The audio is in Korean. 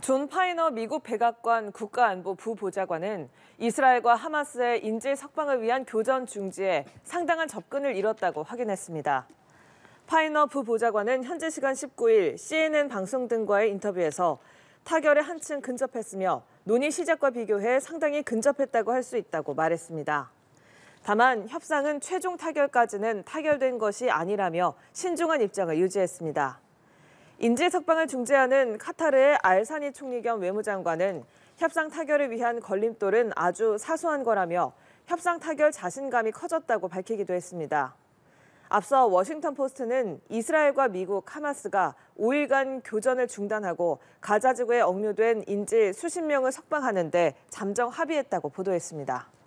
존 파이너 미국 백악관 국가안보 부보좌관은 이스라엘과 하마스의 인질 석방을 위한 교전 중지에 상당한 접근을 이뤘다고 확인했습니다. 파이너 부보좌관은 현재 시간 19일 CNN 방송 등과의 인터뷰에서 타결에 한층 근접했으며 논의 시작과 비교해 상당히 근접했다고 할 수 있다고 말했습니다. 다만 협상은 최종 타결까지는 타결된 것이 아니라며 신중한 입장을 유지했습니다. 인질 석방을 중재하는 카타르의 알사니 총리 겸 외무장관은 협상 타결을 위한 걸림돌은 아주 사소한 거라며 협상 타결 자신감이 커졌다고 밝히기도 했습니다. 앞서 워싱턴 포스트는 이스라엘과 미국 하마스가 5일간 교전을 중단하고 가자 지구에 억류된 인질 수십 명을 석방하는데 잠정 합의했다고 보도했습니다.